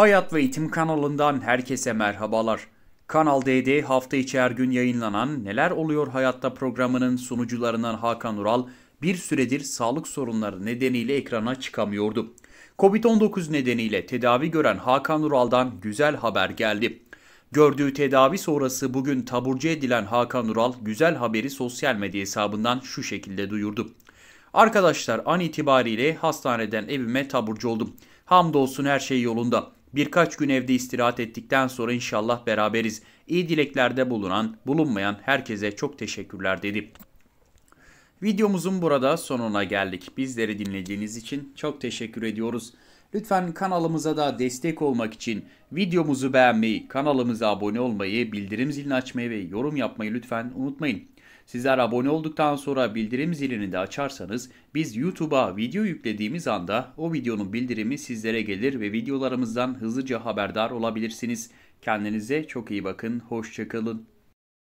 Hayat ve Eğitim kanalından herkese merhabalar. Kanal D'de hafta içi her gün yayınlanan Neler Oluyor Hayatta programının sunucularından Hakan Ural bir süredir sağlık sorunları nedeniyle ekrana çıkamıyordu. Covid-19 nedeniyle tedavi gören Hakan Ural'dan güzel haber geldi. Gördüğü tedavi sonrası bugün taburcu edilen Hakan Ural güzel haberi sosyal medya hesabından şu şekilde duyurdu. Arkadaşlar an itibariyle hastaneden evime taburcu oldum. Hamdolsun her şey yolunda. Birkaç gün evde istirahat ettikten sonra inşallah beraberiz. İyi dileklerde bulunan, bulunmayan herkese çok teşekkürler dedi. Videomuzun burada sonuna geldik. Bizleri dinlediğiniz için çok teşekkür ediyoruz. Lütfen kanalımıza da destek olmak için videomuzu beğenmeyi, kanalımıza abone olmayı, bildirim zilini açmayı ve yorum yapmayı lütfen unutmayın. Sizler abone olduktan sonra bildirim zilini de açarsanız biz YouTube'a video yüklediğimiz anda o videonun bildirimi sizlere gelir ve videolarımızdan hızlıca haberdar olabilirsiniz. Kendinize çok iyi bakın, hoşçakalın.